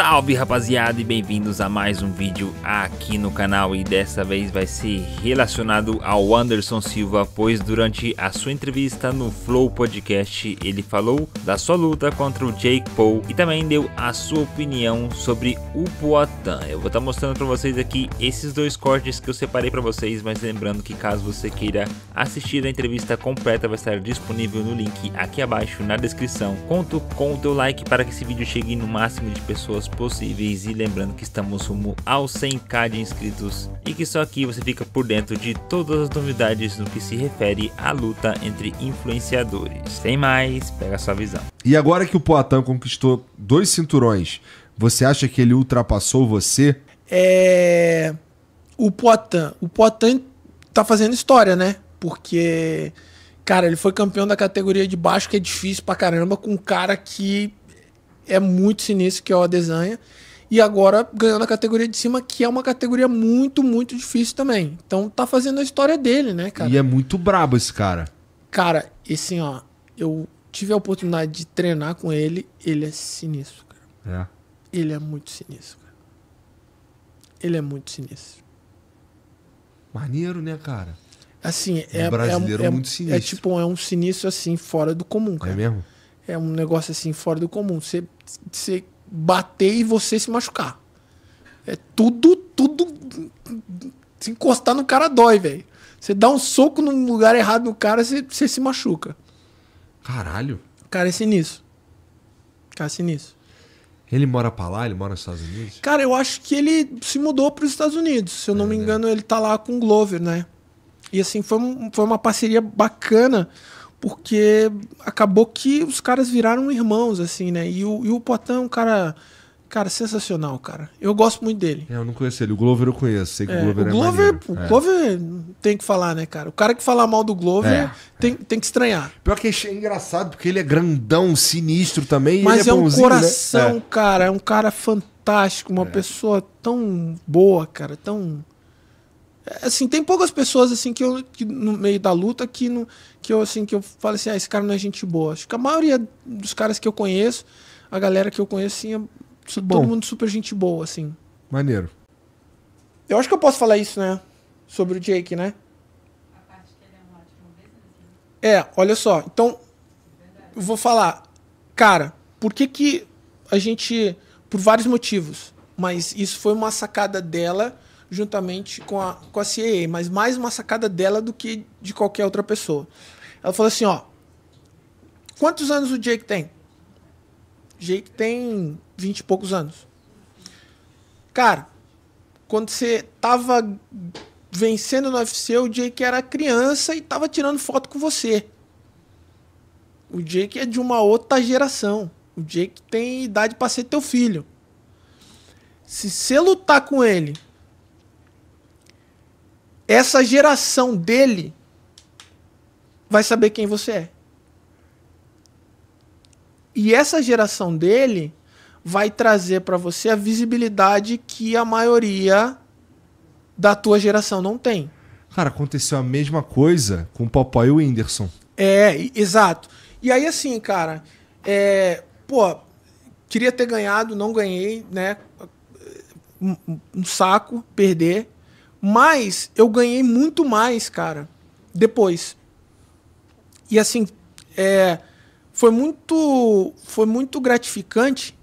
Salve rapaziada e bem-vindos a mais um vídeo aqui no canal e dessa vez vai ser relacionado ao Anderson Silva, pois durante a sua entrevista no Flow Podcast ele falou da sua luta contra o Jake Paul e também deu a sua opinião sobre o Poatan. Eu vou estar tá mostrando para vocês aqui esses dois cortes que eu separei para vocês, mas lembrando que caso você queira assistir a entrevista completa vai estar disponível no link aqui abaixo na descrição. Conto com o teu like para que esse vídeo chegue no máximo de pessoas possíveis. E lembrando que estamos rumo aos 100k de inscritos e que só aqui você fica por dentro de todas as novidades no que se refere à luta entre influenciadores. Sem mais, pega a sua visão. E agora que o Poatan conquistou dois cinturões, você acha que ele ultrapassou você? É. O Poatan. O Poatan tá fazendo história, né? Porque. Cara, ele foi campeão da categoria de baixo, que é difícil pra caramba, com um cara que é muito sinistro, que é o Adesanha. E agora ganhando a categoria de cima, que é uma categoria muito, muito difícil também. Então tá fazendo a história dele, né, cara? E é muito brabo esse cara. Cara, e assim, ó, eu tive a oportunidade de treinar com ele, ele é sinistro, cara. É. Ele é muito sinistro, cara. Ele é muito sinistro. Maneiro, né, cara? Assim, é. O é, brasileiro é, é, muito sinistro. É tipo, é um sinistro assim, fora do comum, é cara. É mesmo? é um negócio assim fora do comum. Você, você bater e você se machucar. É tudo, tudo. Se encostar no cara dói, velho. Você dá um soco no lugar errado no cara, você, você se machuca. Caralho. Cara, é sinistro. Cara, é sinistro. Ele mora pra lá? Ele mora nos Estados Unidos? Cara, eu acho que ele se mudou para os Estados Unidos. Se eu é, não me né? engano, né? ele tá lá com o Glover, né? E assim, foi, foi uma parceria bacana porque acabou que os caras viraram irmãos, assim, né? E o, e o Potan é um cara, cara, sensacional, cara. Eu gosto muito dele. É, eu não conheço ele. O Glover eu conheço. Sei que é, o Glover o é Glover, é o Glover tem que falar, né, cara? O cara que falar mal do Glover é. tem, tem que estranhar. Pior que é engraçado, porque ele é grandão, sinistro também. Mas é, é bonzinho, um né? coração, né? cara. É um cara fantástico, uma pessoa tão boa, cara, tão é, assim tem poucas pessoas assim que eu que no meio da luta que no que eu assim que eu falo assim ah, esse cara não é gente boa acho que a maioria dos caras que eu conheço a galera que eu conheço assim, é Bom. todo mundo super gente boa assim maneiro eu acho que eu posso falar isso né sobre o Jake né a parte que ele é, é olha só então eu vou falar cara por que que a gente por vários motivos mas isso foi uma sacada dela juntamente com a, com a CIA, mas mais uma sacada dela do que de qualquer outra pessoa. Ela falou assim, ó, quantos anos o Jake tem? Jake tem vinte e poucos anos. Cara, quando você tava vencendo no UFC, o Jake era criança e tava tirando foto com você. O Jake é de uma outra geração. O Jake tem idade para ser teu filho. Se você lutar com ele essa geração dele vai saber quem você é. E essa geração dele vai trazer para você a visibilidade que a maioria da tua geração não tem. Cara, aconteceu a mesma coisa com o Popó e o Whindersson. É, exato. E aí, assim, cara, é, pô, queria ter ganhado, não ganhei, né? Um, um saco perder. Mas eu ganhei muito mais, cara, depois. E assim, é, foi muito foi muito gratificante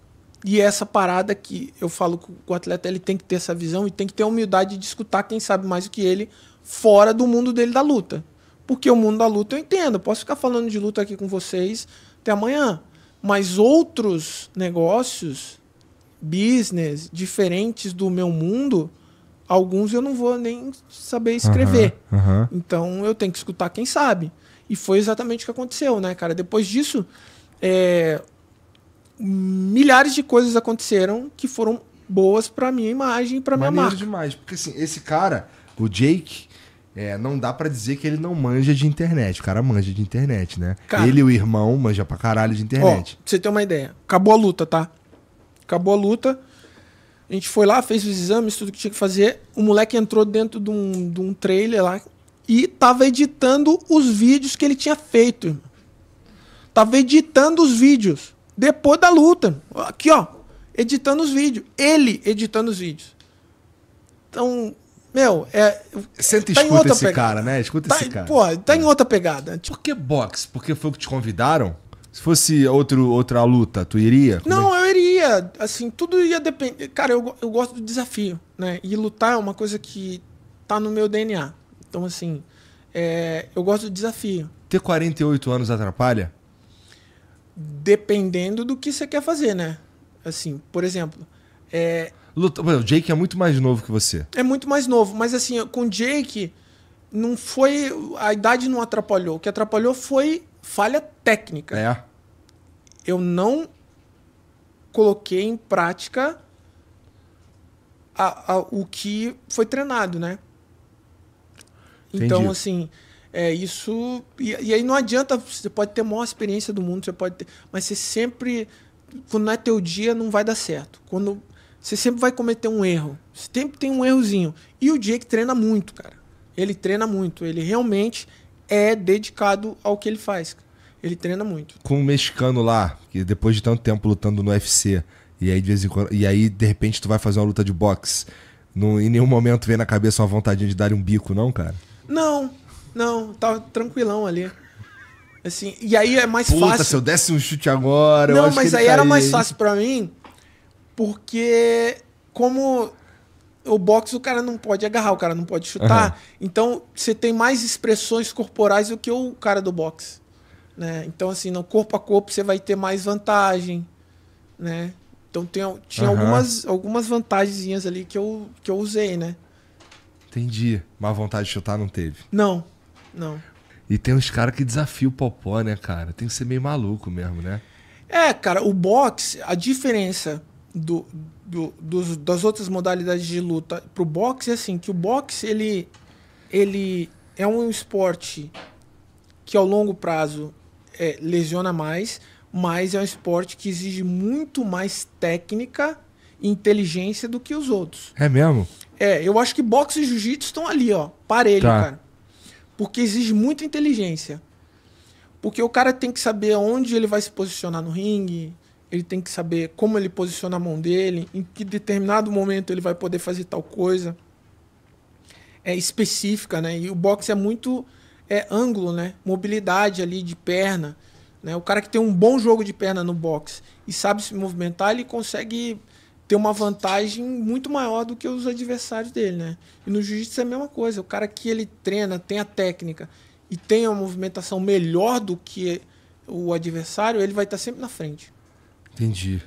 e é essa parada que eu falo que o atleta ele tem que ter essa visão e tem que ter a humildade de escutar quem sabe mais do que ele fora do mundo dele da luta. Porque o mundo da luta eu entendo, eu posso ficar falando de luta aqui com vocês até amanhã, mas outros negócios, business diferentes do meu mundo, Alguns eu não vou nem saber escrever. Uhum, uhum. Então eu tenho que escutar quem sabe. E foi exatamente o que aconteceu, né, cara? Depois disso, é... milhares de coisas aconteceram que foram boas para minha imagem, para minha marca. demais, porque assim, esse cara, o Jake, é, não dá para dizer que ele não manja de internet. O cara manja de internet, né? Cara, ele e o irmão manja pra caralho de internet. Ó, pra você ter uma ideia. Acabou a luta, tá? Acabou a luta. A gente foi lá, fez os exames, tudo que tinha que fazer. O moleque entrou dentro de um, de um trailer lá e tava editando os vídeos que ele tinha feito. Irmão. Tava editando os vídeos. Depois da luta. Aqui, ó. Editando os vídeos. Ele editando os vídeos. Então, meu, é. Senta tá escuta esse pegada. cara, né? Escuta tá, esse cara. Pô, tá em outra pegada. Tipo, Por que boxe? Porque foi o que te convidaram? Se fosse outro, outra luta, tu iria? Não, é? eu iria ia, assim, tudo ia depender. Cara, eu, eu gosto do desafio, né? E lutar é uma coisa que tá no meu DNA. Então, assim, é, eu gosto do desafio. Ter 48 anos atrapalha? Dependendo do que você quer fazer, né? Assim, por exemplo. É... Luta... O Jake é muito mais novo que você. É muito mais novo, mas assim, com o Jake, não foi. A idade não atrapalhou. O que atrapalhou foi falha técnica. É. Eu não coloquei em prática a, a, o que foi treinado, né? Entendi. Então, assim, é isso. E, e, aí não adianta, você pode ter a maior experiência do mundo, você pode ter, mas você sempre, quando não é teu dia, não vai dar certo. Quando você sempre vai cometer um erro, sempre tem um errozinho. E o Jake treina muito, cara. Ele treina muito, ele realmente é dedicado ao que ele faz. Ele treina muito. Com o mexicano lá, que depois de tanto tempo lutando no UFC, e aí de vez em quando, e aí de repente tu vai fazer uma luta de boxe, não, em nenhum momento vem na cabeça uma vontade de dar um bico, não, cara? Não, não, tava tá tranquilão ali. Assim, e aí é mais Puta, fácil. se eu desse um chute agora. Não, mas aí caía. era mais fácil para mim, porque como o boxe o cara não pode agarrar, o cara não pode chutar, uhum. então você tem mais expressões corporais do que o cara do boxe. Né? Então, assim, no corpo a corpo você vai ter mais vantagem, né? Então tem, tinha uhum. algumas, algumas ali que eu, que eu usei, né? Entendi. Mas vontade de chutar não teve? Não, não. E tem uns caras que desafiam o popó, né, cara? Tem que ser meio maluco mesmo, né? É, cara, o boxe, a diferença do, do, dos, das outras modalidades de luta pro boxe é assim, que o boxe, ele, ele é um esporte que ao longo prazo é, lesiona mais, mas é um esporte que exige muito mais técnica e inteligência do que os outros. É mesmo? É, eu acho que boxe e jiu-jitsu estão ali, ó, parelho, tá. cara. Porque exige muita inteligência. Porque o cara tem que saber onde ele vai se posicionar no ringue, ele tem que saber como ele posiciona a mão dele, em que determinado momento ele vai poder fazer tal coisa. É específica, né? E o boxe é muito é ângulo, né? Mobilidade ali de perna. Né? O cara que tem um bom jogo de perna no boxe e sabe se movimentar, ele consegue ter uma vantagem muito maior do que os adversários dele, né? E no jiu-jitsu é a mesma coisa. O cara que ele treina, tem a técnica e tem uma movimentação melhor do que o adversário, ele vai estar sempre na frente. Entendi.